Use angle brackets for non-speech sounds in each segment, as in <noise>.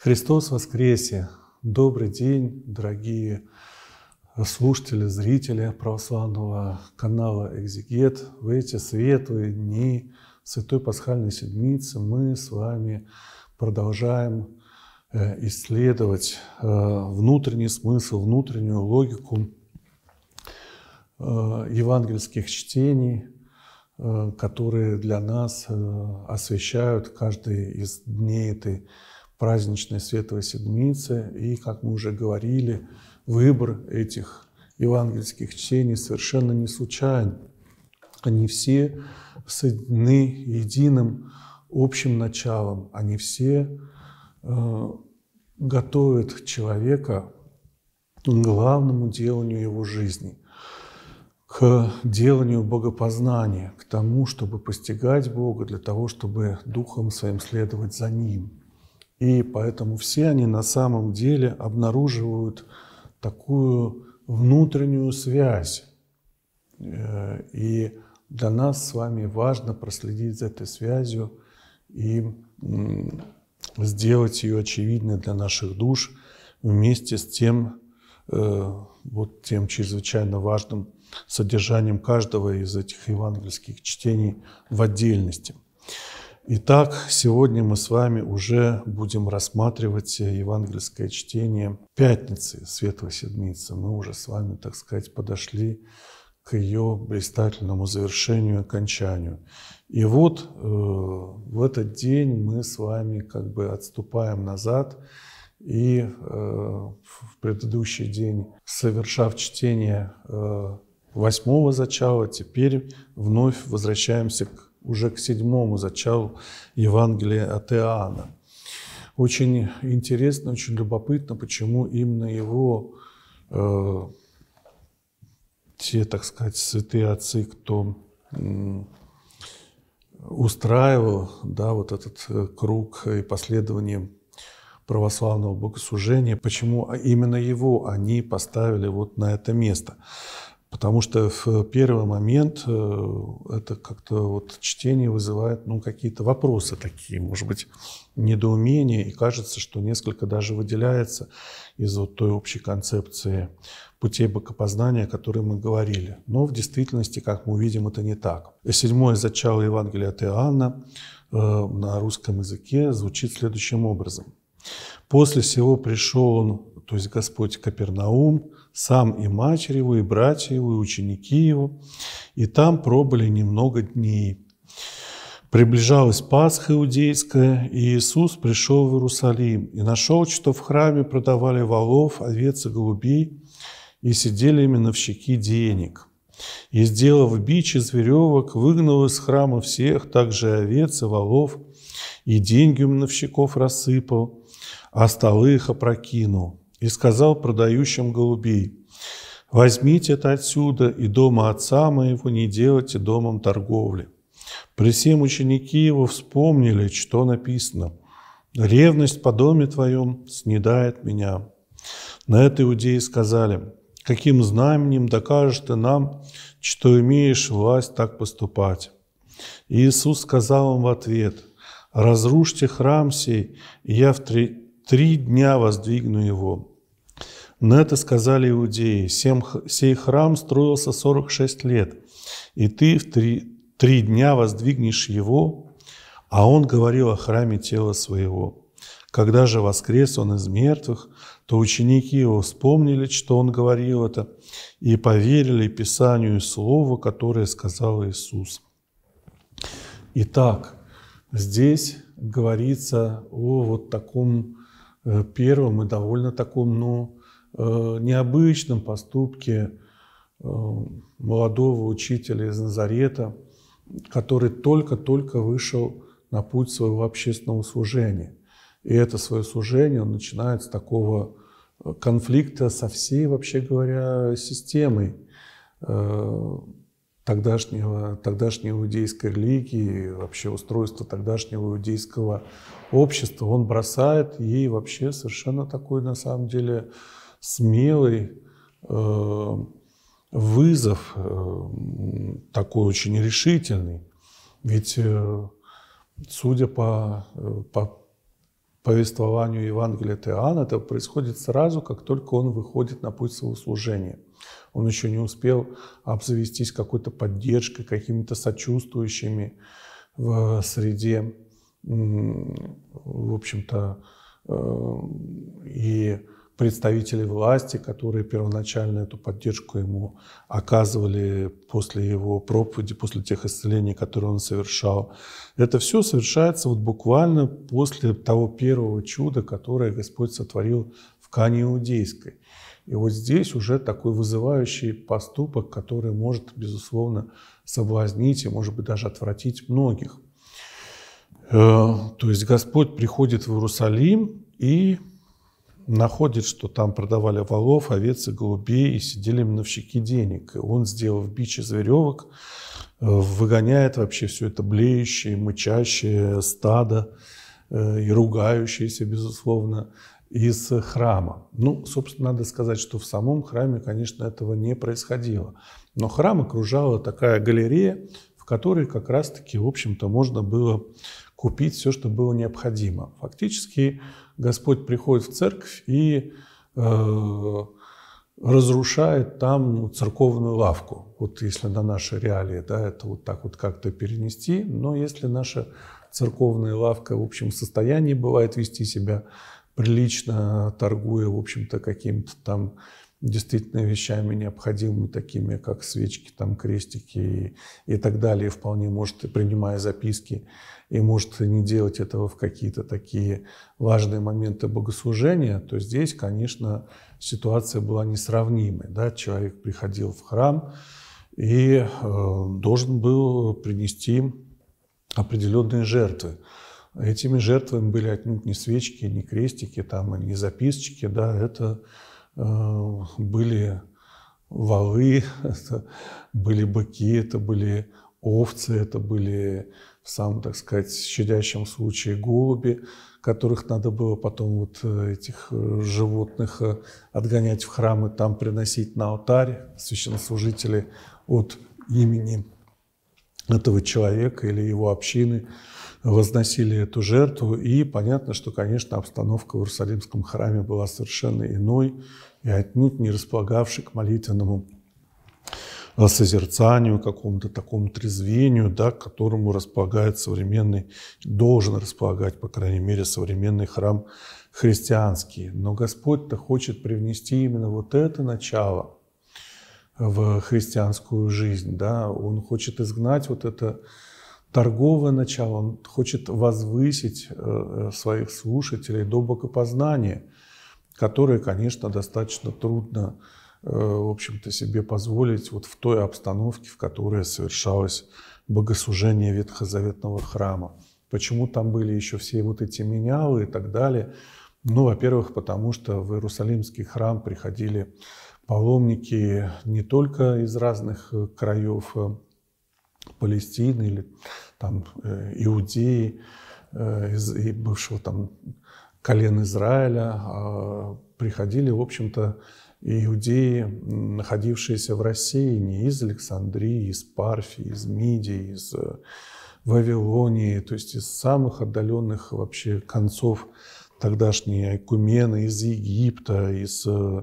Христос воскресе! Добрый день, дорогие слушатели, зрители православного канала «Экзегет». В эти светлые дни Святой Пасхальной Седмицы мы с вами продолжаем э, исследовать э, внутренний смысл, внутреннюю логику э, евангельских чтений, которые для нас освещают каждый из дней этой праздничной Светлой Седмицы и, как мы уже говорили, выбор этих евангельских чтений совершенно не случайен. Они все соединены единым общим началом. Они все э, готовят человека к главному деланию его жизни, к деланию богопознания, к тому, чтобы постигать Бога, для того, чтобы духом своим следовать за Ним. И поэтому все они на самом деле обнаруживают такую внутреннюю связь. Э, и для нас с вами важно проследить за этой связью и сделать ее очевидной для наших душ вместе с тем, э, вот тем чрезвычайно важным содержанием каждого из этих евангельских чтений в отдельности. Итак, сегодня мы с вами уже будем рассматривать евангельское чтение пятницы Светлой Седмицы. Мы уже с вами, так сказать, подошли к ее блистательному завершению, окончанию. И вот э, в этот день мы с вами как бы отступаем назад и э, в предыдущий день, совершав чтение э, восьмого зачала, теперь вновь возвращаемся к уже к седьмому зачал Евангелие от Иоанна. Очень интересно, очень любопытно, почему именно его э, те, так сказать, святые отцы, кто устраивал да, вот этот э, круг и последование православного богослужения, почему именно его они поставили вот на это место. Потому что в первый момент э, это как-то вот чтение вызывает ну, какие-то вопросы такие, может быть, недоумения, и кажется, что несколько даже выделяется из вот той общей концепции путей богопознания, о которой мы говорили. Но в действительности, как мы увидим, это не так. Седьмое зачало Евангелия от Иоанна э, на русском языке звучит следующим образом. «После всего пришел он, то есть Господь Капернаум, сам и матерь его, и братья его, и ученики его, и там пробыли немного дней. Приближалась Пасха Иудейская, и Иисус пришел в Иерусалим и нашел, что в храме продавали волов, овец и голубей, и сидели миновщики денег. И, сделав бич из веревок, выгнал из храма всех, также овец и волов, и деньги у рассыпал, а столы их опрокинул и сказал продающим голубей, «Возьмите это отсюда, и дома отца моего не делайте домом торговли». При всем ученики его вспомнили, что написано, «Ревность по доме твоем снедает меня». На это иудеи сказали, «Каким знаменем докажешь ты нам, что имеешь власть так поступать?» И Иисус сказал им в ответ, «Разрушьте храм сей, и я в три три дня воздвигну его». На это сказали иудеи, «Сей храм строился 46 лет, и ты в три, три дня воздвигнешь его». А он говорил о храме тела своего. Когда же воскрес он из мертвых, то ученики его вспомнили, что он говорил это, и поверили Писанию и Слову, которое сказал Иисус. Итак, здесь говорится о вот таком Э, первом и довольно таком, но ну, э, необычном поступке э, молодого учителя из Назарета, который только-только вышел на путь своего общественного служения. И это свое служение он начинает с такого конфликта со всей, вообще говоря, системой тогдашнего, тогдашней иудейской религии, вообще устройства тогдашнего иудейского общества, он бросает ей вообще совершенно такой, на самом деле, смелый э, вызов, э, такой очень решительный. Ведь, э, судя по, э, по повествованию Евангелия от Иоанна, это происходит сразу, как только он выходит на путь своего служения. Он еще не успел обзавестись какой-то поддержкой, какими-то сочувствующими в э, среде, в общем-то, э, и представителей власти, которые первоначально эту поддержку ему оказывали после его проповеди, после тех исцелений, которые он совершал. Это все совершается вот буквально после того первого чуда, которое Господь сотворил в Кане Иудейской. И вот здесь уже такой вызывающий поступок, который может, безусловно, соблазнить и, может быть, даже отвратить многих. Э, то есть Господь приходит в Иерусалим и находит, что там продавали волов, овец и голубей, и сидели мновщики денег. И он, сделав бич из веревок, э, выгоняет вообще все это блеющее, мычащее стадо э, и ругающееся, безусловно, из храма. Ну, собственно, надо сказать, что в самом храме, конечно, этого не происходило. Но храм окружала такая галерея, в которой как раз-таки, в общем-то, можно было купить все, что было необходимо. Фактически Господь приходит в церковь и э, разрушает там ну, церковную лавку. Вот если на наши реалии, да, это вот так вот как-то перенести. Но если наша церковная лавка в общем состоянии бывает вести себя прилично, торгуя, в общем-то, каким-то там действительно вещами необходимыми, такими как свечки, там, крестики и, и так далее, вполне может, принимая записки и может не делать этого в какие-то такие важные моменты богослужения, то здесь, конечно, ситуация была несравнимой. Да? Человек приходил в храм и э, должен был принести определенные жертвы. Этими жертвами были отнюдь не свечки, не крестики, там, не записочки, да, это э, были валы, <laughs> это были быки, это были овцы, это были в самом, так сказать, щадящем случае голуби, которых надо было потом вот э, этих э, животных э, отгонять в храм и там приносить на алтарь священнослужители от имени этого человека или его общины возносили эту жертву. И понятно, что, конечно, обстановка в Иерусалимском храме была совершенно иной и отнюдь не располагавшей к молитвенному созерцанию, какому-то такому трезвению, да, к которому располагает современный, должен располагать, по крайней мере, современный храм христианский. Но Господь-то хочет привнести именно вот это начало в христианскую жизнь. Да? Он хочет изгнать вот это торговое начало, он хочет возвысить э, э, своих слушателей до богопознания, которое, конечно, достаточно трудно Э, в общем-то, себе позволить вот в той обстановке, в которой совершалось богослужение Ветхозаветного храма. Почему там были еще все вот эти менялы и так далее? Ну, во-первых, потому что в Иерусалимский храм приходили паломники не только из разных э, краев э, Палестины или там Иудеи, из и бывшего там колен Израиля, а приходили, в общем-то, иудеи, находившиеся в России, не из Александрии, из Парфии, из Мидии, из э, Вавилонии, то есть из самых отдаленных вообще концов тогдашней айкумены из Египта, из э,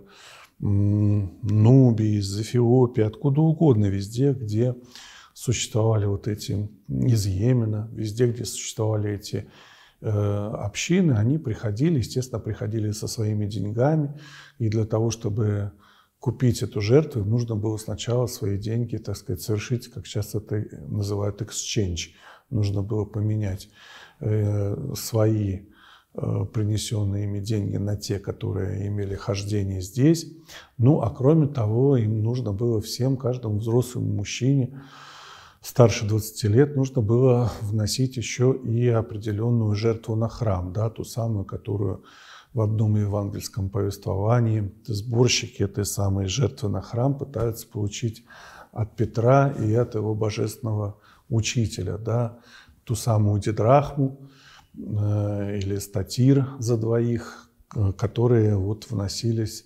Нубии, из Эфиопии, откуда угодно, везде, где существовали вот эти, из Йемена, везде, где существовали эти Э, общины, они приходили, естественно, приходили со своими деньгами, и для того, чтобы купить эту жертву, нужно было сначала свои деньги, так сказать, совершить, как сейчас это называют, exchange. Нужно было поменять э, свои э, принесенные ими деньги на те, которые имели хождение здесь. Ну, а кроме того, им нужно было всем, каждому взрослому мужчине старше 20 лет, нужно было вносить еще и определенную жертву на храм, да, ту самую, которую в одном евангельском повествовании сборщики этой самой жертвы на храм пытаются получить от Петра и от его божественного учителя, да, ту самую дедрахму э, или статир за двоих, э, которые вот вносились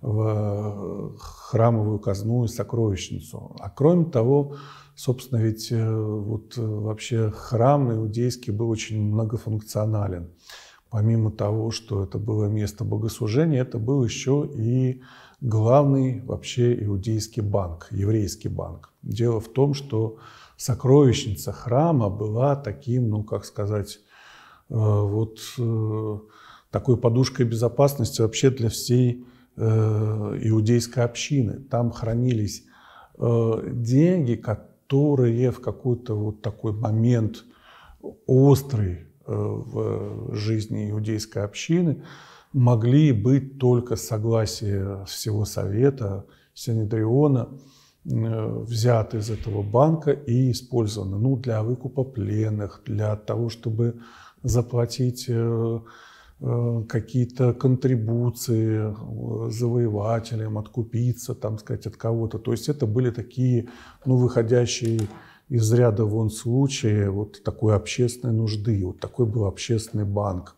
в э, храмовую казну и сокровищницу. А кроме того, Собственно, ведь э, вот э, вообще храм иудейский был очень многофункционален. Помимо того, что это было место богослужения, это был еще и главный вообще иудейский банк, еврейский банк. Дело в том, что сокровищница храма была таким, ну, как сказать, э, вот такой подушкой безопасности вообще для всей иудейской общины. Там хранились деньги, как которые в какой-то вот такой момент острый э, в жизни иудейской общины могли быть только согласие всего Совета, Синедриона, э, взяты из этого банка и использованы ну, для выкупа пленных, для того, чтобы заплатить э, Э, какие-то контрибуции э, завоевателям, откупиться, там сказать, от кого-то. То есть это были такие, ну, выходящие из ряда вон случаи вот такой общественной нужды. Вот такой был общественный банк.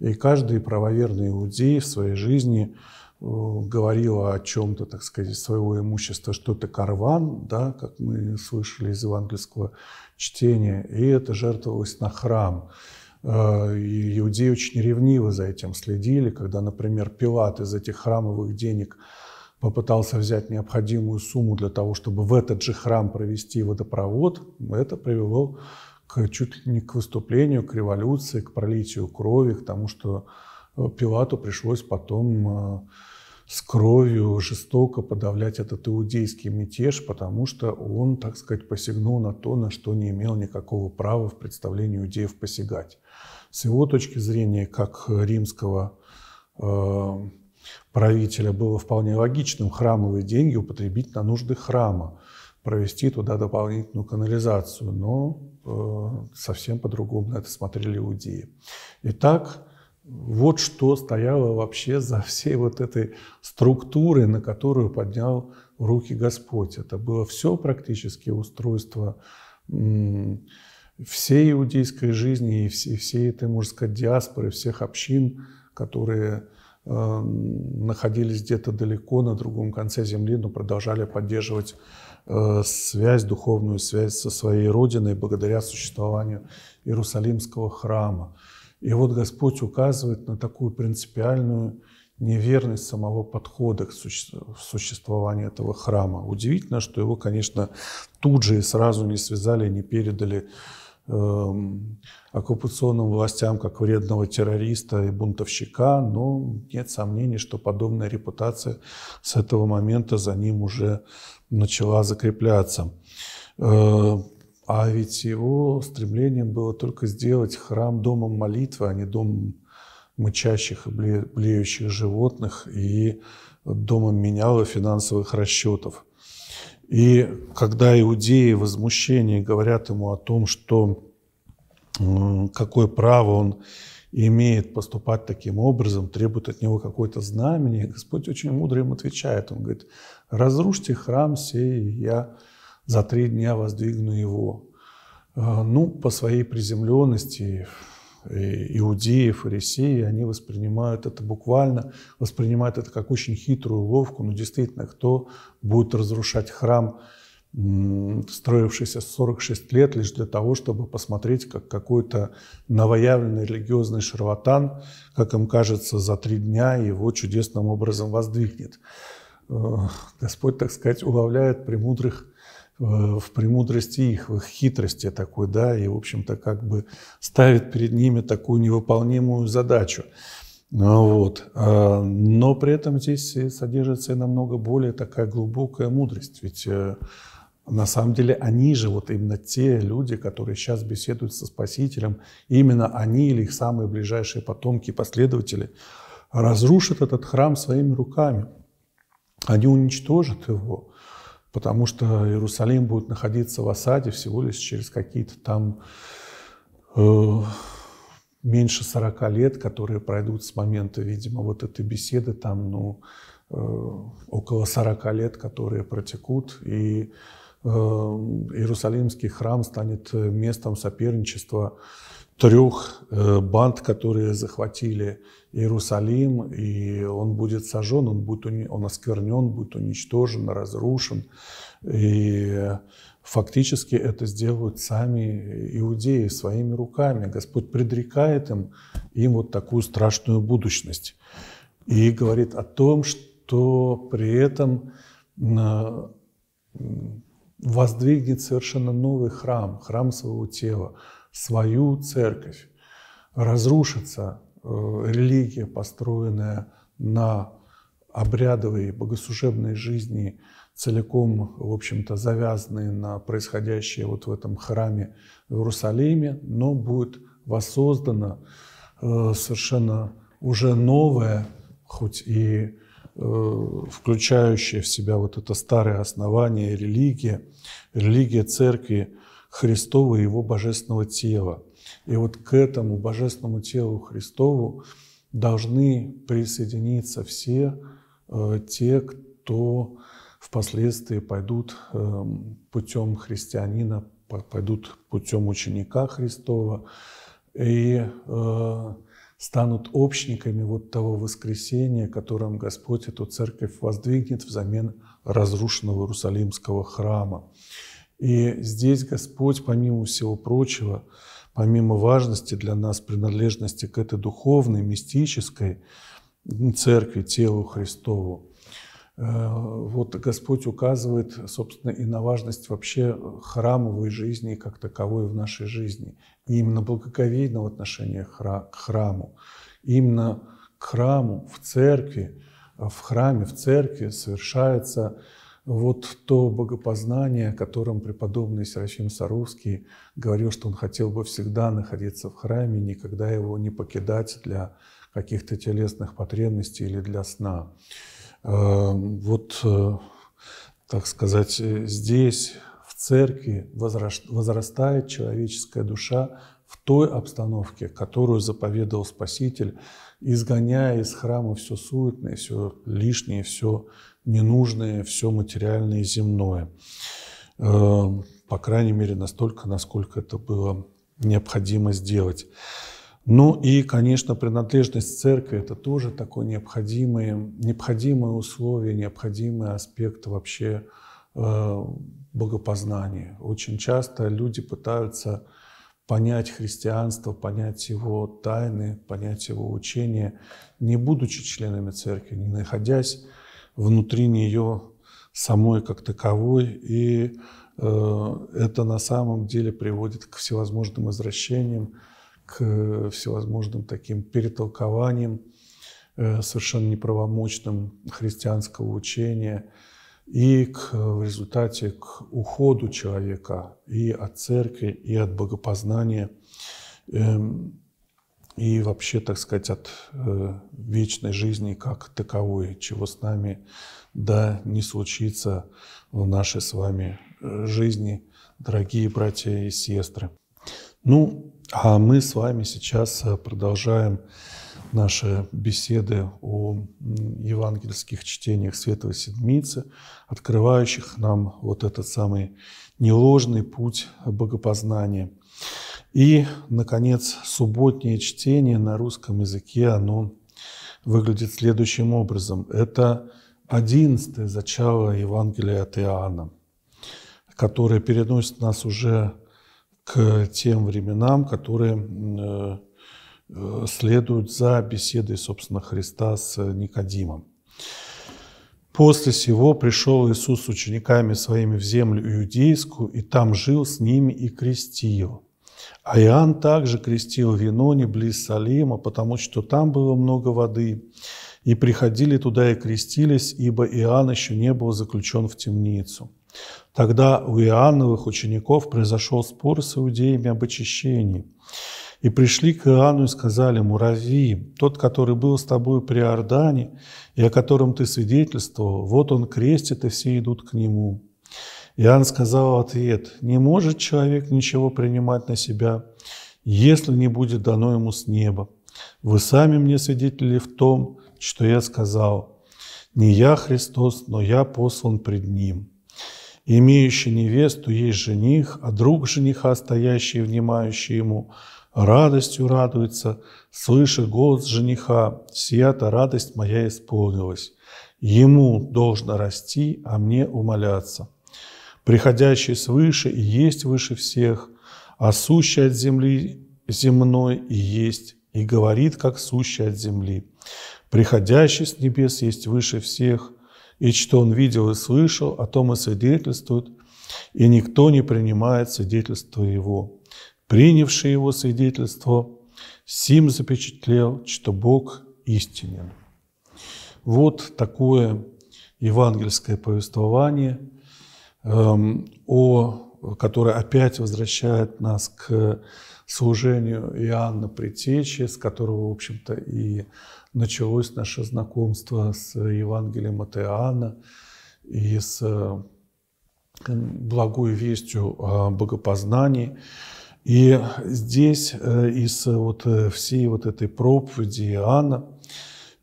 И каждый правоверный иудей в своей жизни э, говорил о чем-то, так сказать, своего имущества, что это карван, да, как мы слышали из евангельского чтения, и это жертвовалось на храм. Э, иудеи очень ревниво за этим следили, когда, например, Пилат из этих храмовых денег попытался взять необходимую сумму для того, чтобы в этот же храм провести водопровод, это привело к, чуть ли не к выступлению, к революции, к пролитию крови, к тому, что э, Пилату пришлось потом э, с кровью жестоко подавлять этот иудейский мятеж, потому что он, так сказать, посягнул на то, на что не имел никакого права в представлении иудеев посягать. С его точки зрения, как римского э, правителя, было вполне логичным храмовые деньги употребить на нужды храма, провести туда дополнительную канализацию, но э, совсем по-другому на это смотрели иудеи. Итак, вот что стояло вообще за всей вот этой структурой, на которую поднял руки Господь. Это было все практически устройство всей иудейской жизни и всей, всей этой, можно сказать, диаспоры, всех общин, которые э, находились где-то далеко на другом конце земли, но продолжали поддерживать э, связь, духовную связь со своей родиной благодаря существованию Иерусалимского храма. И вот Господь указывает на такую принципиальную неверность самого подхода к существованию этого храма. Удивительно, что его, конечно, тут же и сразу не связали, не передали эм, оккупационным властям как вредного террориста и бунтовщика, но нет сомнений, что подобная репутация с этого момента за ним уже начала закрепляться. Э, а ведь его стремлением было только сделать храм домом молитвы, а не домом мычащих и блеющих животных и домом менял финансовых расчетов. И когда иудеи в возмущении говорят ему о том, что какое право он имеет поступать таким образом, требует от него какое-то знамение, Господь очень мудро им отвечает. Он говорит, разрушьте храм сей, я за три дня воздвигну его. А, ну, по своей приземленности э, иудеи, фарисеи, они воспринимают это буквально, воспринимают это как очень хитрую уловку. Но ну, действительно, кто будет разрушать храм, строившийся 46 лет, лишь для того, чтобы посмотреть, как какой-то новоявленный религиозный шарлатан, как им кажется, за три дня его чудесным образом воздвигнет. Э, Господь, так сказать, уловляет премудрых Э, в премудрости их, в их хитрости такой, да, и, в общем-то, как бы ставит перед ними такую невыполнимую задачу. Ну вот. А, но при этом здесь содержится и намного более такая глубокая мудрость, ведь э, на самом деле они же, вот именно те люди, которые сейчас беседуют со Спасителем, именно они или их самые ближайшие потомки последователи разрушат этот храм своими руками. Они уничтожат его потому что Иерусалим будет находиться в осаде всего лишь через какие-то там э, меньше 40 лет, которые пройдут с момента, видимо, вот этой беседы, там, ну, э, около 40 лет, которые протекут, и э, Иерусалимский храм станет местом соперничества трех э, банд, которые захватили Иерусалим, и он будет сожжен, он будет уни... он осквернен, будет уничтожен, разрушен. И фактически это сделают сами иудеи своими руками. Господь предрекает им, им вот такую страшную будущность. И говорит о том, что при этом э, воздвигнет совершенно новый храм, храм своего тела, свою церковь. Разрушится э, религия, построенная на обрядовой богослужебной жизни, целиком, в общем-то, завязанные на происходящее вот в этом храме в Иерусалиме, но будет воссоздана э, совершенно уже новая, хоть и э, включающая в себя вот это старое основание религия, религия церкви, Христова и Его божественного тела. И вот к этому божественному телу Христову должны присоединиться все э, те, кто впоследствии пойдут эм, путем христианина, пойдут путем ученика Христова и э, станут общниками вот того воскресения, которым Господь эту церковь воздвигнет взамен разрушенного Иерусалимского храма. И здесь Господь, помимо всего прочего, помимо важности для нас принадлежности к этой духовной, мистической церкви, телу Христову, э, вот Господь указывает, собственно, и на важность вообще храмовой жизни как таковой в нашей жизни. И именно благоговейного отношения к храму. Именно к храму, в церкви, э, в храме, в церкви совершается вот то богопознание, о котором преподобный Серафим Саровский говорил, что он хотел бы всегда находиться в храме, никогда его не покидать для каких-то телесных потребностей или для сна. Э, вот, э, так сказать, здесь, в церкви, возрастает человеческая душа в той обстановке, которую заповедовал Спаситель, изгоняя из храма все суетное, все лишнее, все ненужное, все материальное и земное. Э, по крайней мере, настолько, насколько это было необходимо сделать. Ну и, конечно, принадлежность церкви – это тоже такое необходимое, необходимое условие, необходимый аспект вообще э, богопознания. Очень часто люди пытаются понять христианство, понять его тайны, понять его учение, не будучи членами церкви, не находясь внутри нее самой как таковой, и э, это на самом деле приводит к всевозможным извращениям, к всевозможным таким перетолкованиям э, совершенно неправомочным христианского учения и к, э, в результате к уходу человека и от церкви, и от богопознания. Эм, и вообще, так сказать, от э, вечной жизни как таковой, чего с нами, да, не случится в нашей с вами э, жизни, дорогие братья и сестры. Ну, а мы с вами сейчас э, продолжаем наши беседы о евангельских чтениях Светлой Седмицы, открывающих нам вот этот самый неложный путь богопознания – и, наконец, субботнее чтение на русском языке, оно выглядит следующим образом. Это одиннадцатое зачало Евангелия от Иоанна, которое переносит нас уже к тем временам, которые э, следуют за беседой, собственно, Христа с Никодимом. После сего пришел Иисус с учениками своими в землю иудейскую, и там жил с ними и крестил. А Иоанн также крестил в Веноне близ Салима, потому что там было много воды, и приходили туда и крестились, ибо Иоанн еще не был заключен в темницу. Тогда у Иоанновых учеников произошел спор с иудеями об очищении. И пришли к Иоанну и сказали, «Мурави, тот, который был с тобой при Ордане, и о котором ты свидетельствовал, вот он крестит, и все идут к нему». Иоанн сказал ответ, не может человек ничего принимать на себя, если не будет дано ему с неба. Вы сами мне свидетели в том, что я сказал. Не я Христос, но я послан пред Ним. Имеющий невесту есть жених, а друг жениха, стоящий и внимающий ему, радостью радуется, слыша голос жениха, сията радость моя исполнилась. Ему должно расти, а мне умоляться приходящий свыше и есть выше всех, а сущий от земли земной и есть, и говорит, как сущий от земли. Приходящий с небес есть выше всех, и что он видел и слышал, о том и свидетельствует, и никто не принимает свидетельство его. Принявший его свидетельство, сим запечатлел, что Бог истинен. Вот такое евангельское повествование – Эм, о, которая опять возвращает нас к служению Иоанна Притечи, с которого, в общем-то, и началось наше знакомство с Евангелием от Иоанна и с эм, благой вестью о богопознании. И здесь э, из вот э, всей вот этой проповеди Иоанна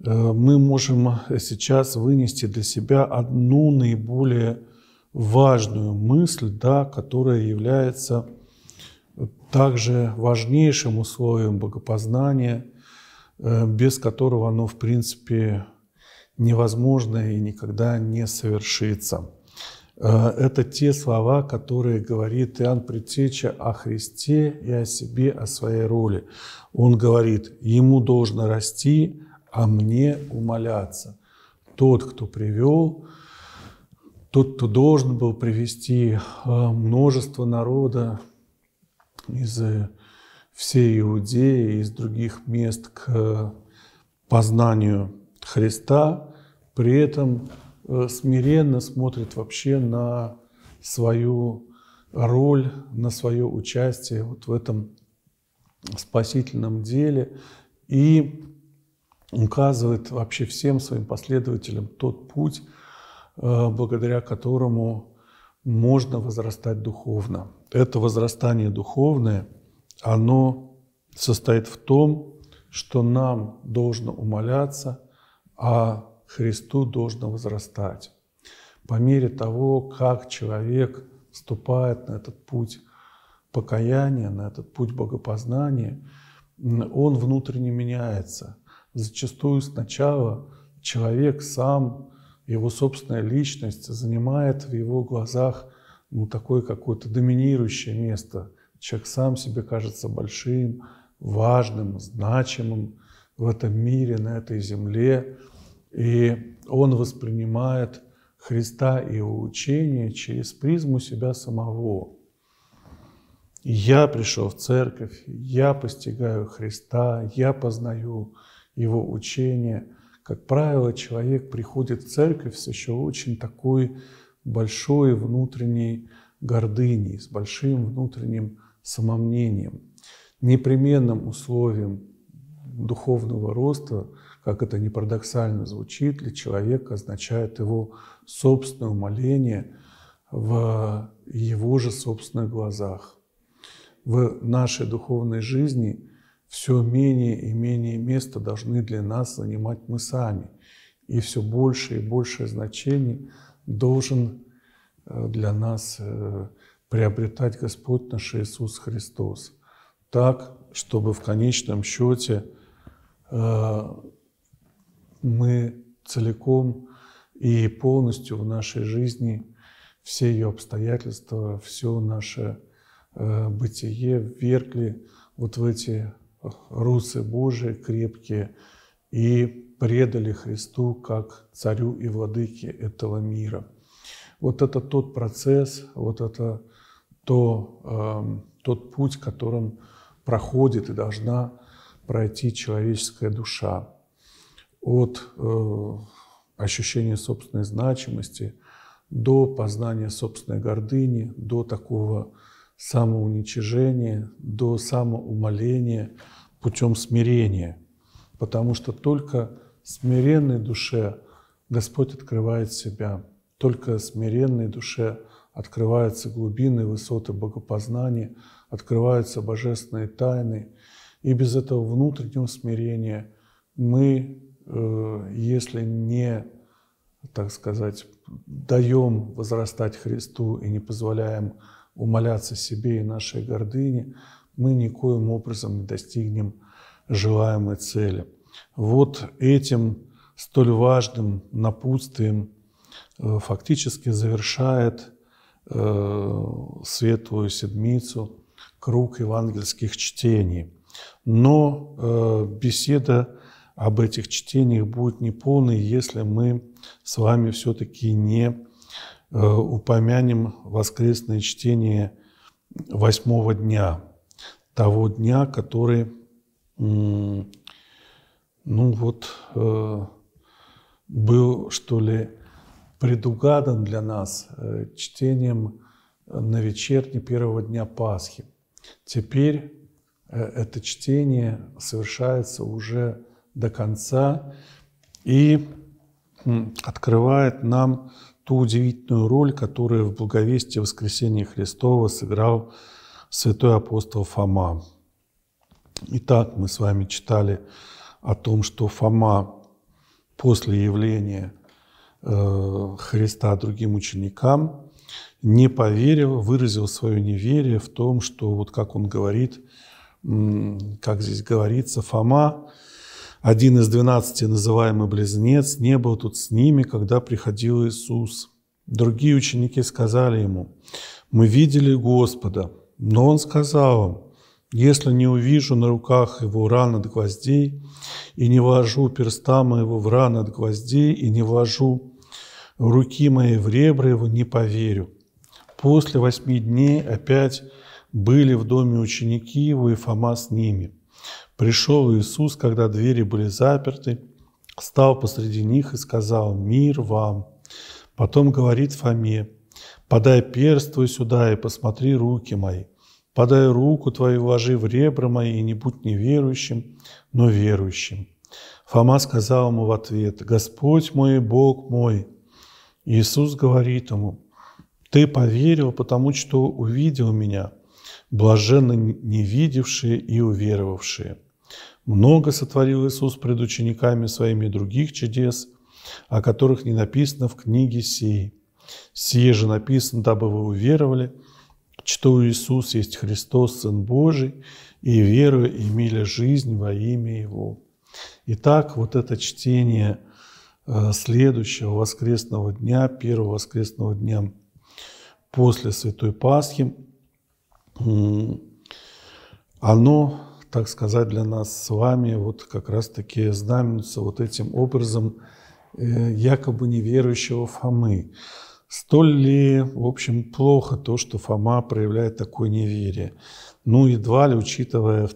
э, мы можем сейчас вынести для себя одну наиболее важную мысль, да, которая является также важнейшим условием богопознания, э, без которого оно, в принципе, невозможно и никогда не совершится. Э, это те слова, которые говорит Иоанн Предтеча о Христе и о себе, о своей роли. Он говорит, ему должно расти, а мне умоляться. Тот, кто привел, тот, кто должен был привести э, множество народа из э, всей Иудеи, из других мест к э, познанию Христа, при этом смиренно смотрит вообще на свою роль, на свое участие вот в этом спасительном деле и указывает вообще всем своим последователям тот путь, Э, благодаря которому можно возрастать духовно. Это возрастание духовное, оно состоит в том, что нам должно умоляться, а Христу должно возрастать. По мере того, как человек вступает на этот путь покаяния, на этот путь богопознания, он внутренне меняется. Зачастую сначала человек сам его собственная личность занимает в его глазах ну, такое какое-то доминирующее место. Человек сам себе кажется большим, важным, значимым в этом мире, на этой земле. И он воспринимает Христа и его учение через призму себя самого. Я пришел в церковь, я постигаю Христа, я познаю его учение – как правило, человек приходит в церковь с еще очень такой большой внутренней гордыней, с большим внутренним самомнением. Непременным условием духовного роста, как это не парадоксально звучит, для человека означает его собственное умоление в его же собственных глазах. В нашей духовной жизни – все менее и менее места должны для нас занимать мы сами. И все больше и большее значение должен э, для нас э, приобретать Господь наш Иисус Христос. Так, чтобы в конечном счете э, мы целиком и полностью в нашей жизни все ее обстоятельства, все наше бытие ввергли вот в эти русы Божии крепкие и предали Христу как царю и владыке этого мира. Вот это тот процесс, вот это то, э, тот путь, которым проходит и должна пройти человеческая душа. От э, ощущения собственной значимости до познания собственной гордыни, до такого самоуничижения до самоумоления путем смирения. Потому что только смиренной душе Господь открывает себя, только смиренной душе открываются глубины, высоты богопознания, открываются божественные тайны. И без этого внутреннего смирения мы, э, если не, так сказать, даем возрастать Христу и не позволяем умоляться себе и нашей гордыне, мы никоим образом не достигнем желаемой цели. Вот этим столь важным напутствием э, фактически завершает э, Светлую Седмицу круг евангельских чтений. Но э, беседа об этих чтениях будет неполной, если мы с вами все-таки не Э, упомянем воскресное чтение восьмого дня, того дня, который, ну вот, э, был, что ли, предугадан для нас э, чтением на вечерне первого дня Пасхи. Теперь это чтение совершается уже до конца и открывает нам ту удивительную роль, которую в благовестии воскресения Христова сыграл святой апостол Фома. Итак, мы с вами читали о том, что Фома после явления э, Христа другим ученикам не поверил, выразил свое неверие в том, что, вот как он говорит, как здесь говорится, Фома один из двенадцати, называемый близнец, не был тут с ними, когда приходил Иисус. Другие ученики сказали ему, «Мы видели Господа». Но он сказал им, «Если не увижу на руках его ран от гвоздей, и не вложу перста моего в ран от гвоздей, и не вложу руки мои в ребра его, не поверю». После восьми дней опять были в доме ученики его и Фома с ними – Пришел Иисус, когда двери были заперты, стал посреди них и сказал «Мир вам». Потом говорит Фоме «Подай перст твой сюда и посмотри руки мои, подай руку твою вложи в ребра мои и не будь неверующим, но верующим». Фома сказал ему в ответ «Господь мой Бог мой». Иисус говорит ему «Ты поверил, потому что увидел меня, блаженно невидевшие и уверовавшие». Много сотворил Иисус пред учениками своими других чудес, о которых не написано в книге сии. Сие же написано, дабы вы уверовали, что Иисус есть Христос, Сын Божий, и веруя имели жизнь во имя Его. Итак, вот это чтение э, следующего воскресного дня, первого воскресного дня после Святой Пасхи, оно так сказать, для нас с вами вот как раз-таки знаменуется вот этим образом э, якобы неверующего Фомы. Столь ли, в общем, плохо то, что Фома проявляет такое неверие? Ну, едва ли, учитывая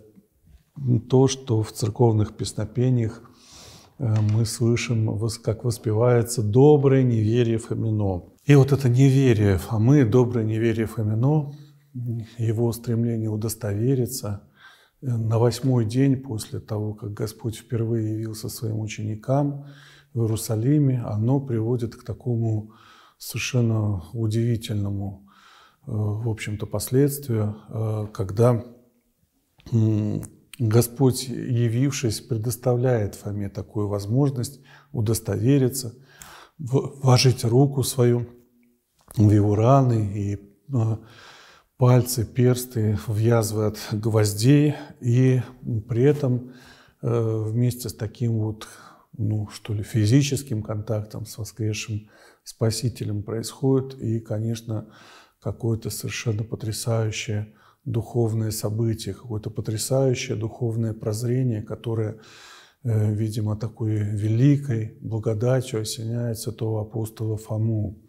то, что в церковных песнопениях э, мы слышим, как воспевается «доброе неверие Фомино». И вот это неверие Фомы, доброе неверие Фомино, его стремление удостовериться – на восьмой день после того, как Господь впервые явился своим ученикам в Иерусалиме, оно приводит к такому совершенно удивительному, э, в общем-то, последствию, э, когда Господь, явившись, предоставляет Фоме такую возможность удостовериться, вложить руку свою в его раны и э, пальцы, персты в язвы от гвоздей, и при этом э, вместе с таким вот, ну, что ли, физическим контактом с воскресшим Спасителем происходит, и, конечно, какое-то совершенно потрясающее духовное событие, какое-то потрясающее духовное прозрение, которое, э, видимо, такой великой благодатью осеняется святого апостола Фому,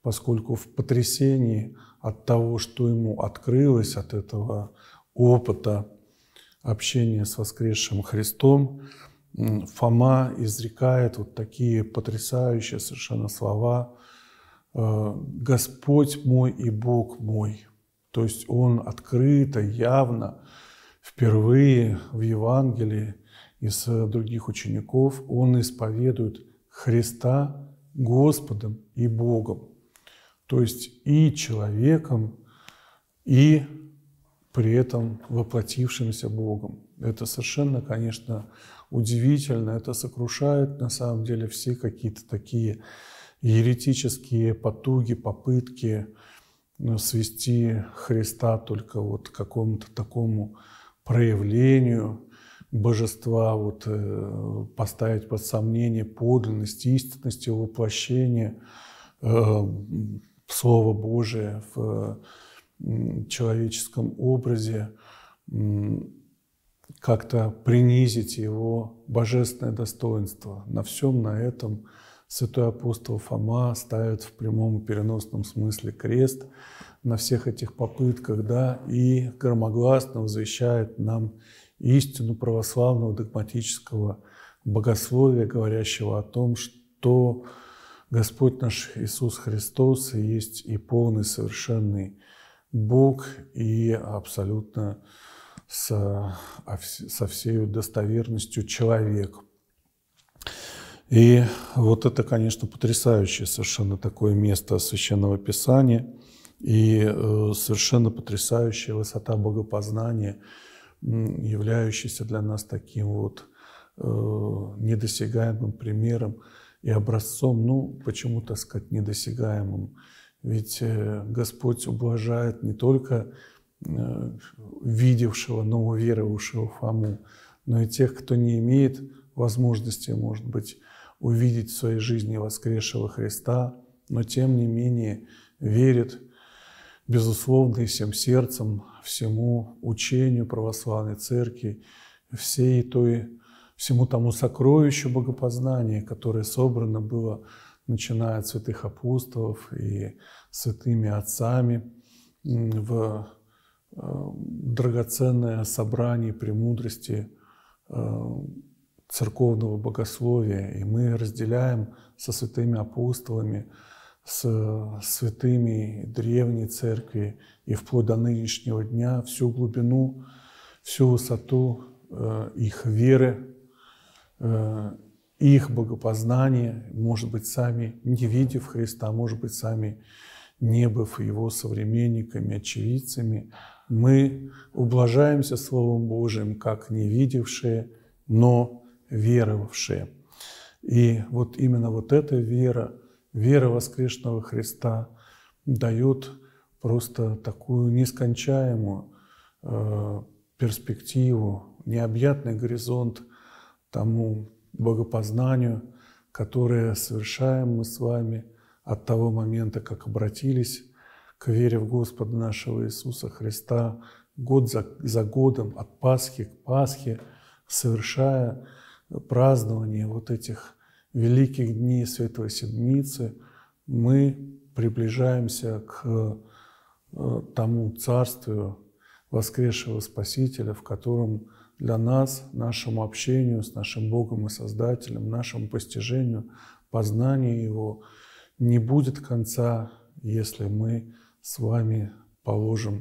поскольку в потрясении – от того, что ему открылось, от этого опыта общения с воскресшим Христом, Фома изрекает вот такие потрясающие совершенно слова э, «Господь мой и Бог мой». То есть он открыто, явно, впервые в Евангелии из других учеников, он исповедует Христа Господом и Богом то есть и человеком, и при этом воплотившимся Богом. Это совершенно, конечно, удивительно, это сокрушает на самом деле все какие-то такие еретические потуги, попытки э, свести Христа только вот к какому-то такому проявлению божества, вот э, поставить под сомнение подлинность, истинность его воплощения э, – Слово Божие в человеческом образе, как-то принизить его божественное достоинство. На всем на этом святой апостол Фома ставит в прямом и переносном смысле крест на всех этих попытках, да, и громогласно возвещает нам истину православного догматического богословия, говорящего о том, что Господь наш Иисус Христос есть и полный, совершенный Бог, и абсолютно со, со всей достоверностью человек. И вот это, конечно, потрясающее совершенно такое место Священного Писания и э, совершенно потрясающая высота богопознания, являющаяся для нас таким вот э, недосягаемым примером и образцом, ну, почему, то сказать, недосягаемым. Ведь э, Господь ублажает не только э, видевшего, но уверовавшего Фому, но и тех, кто не имеет возможности, может быть, увидеть в своей жизни воскресшего Христа, но тем не менее верит, безусловно, и всем сердцем всему учению православной церкви, всей той всему тому сокровищу богопознания, которое собрано было, начиная от святых апостолов и святыми отцами в э, драгоценное собрание премудрости э, церковного богословия. И мы разделяем со святыми апостолами, с святыми древней церкви и вплоть до нынешнего дня всю глубину, всю высоту э, их веры Э, их богопознание, может быть, сами не видев Христа, может быть, сами не быв его современниками, очевидцами, мы ублажаемся Словом Божьим, как не видевшие, но веровавшие. И вот именно вот эта вера, вера воскрешенного Христа дает просто такую нескончаемую э, перспективу, необъятный горизонт – тому богопознанию, которое совершаем мы с вами от того момента, как обратились к вере в Господа нашего Иисуса Христа, год за, за годом, от Пасхи к Пасхе, совершая празднование вот этих великих дней Святой Седмицы, мы приближаемся к э, тому царствию воскресшего Спасителя, в котором для нас, нашему общению с нашим Богом и Создателем, нашему постижению, познанию Его не будет конца, если мы с вами положим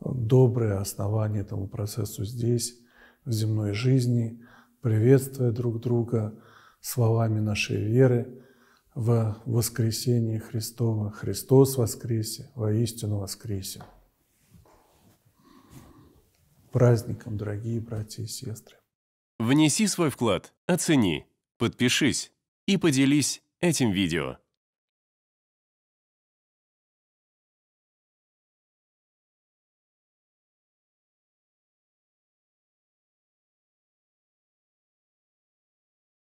э, доброе основание этому процессу здесь, в земной жизни, приветствуя друг друга словами нашей веры в воскресение Христова. Христос воскресе, воистину воскресе праздником, дорогие братья и сестры. Внеси свой вклад, оцени, подпишись и поделись этим видео.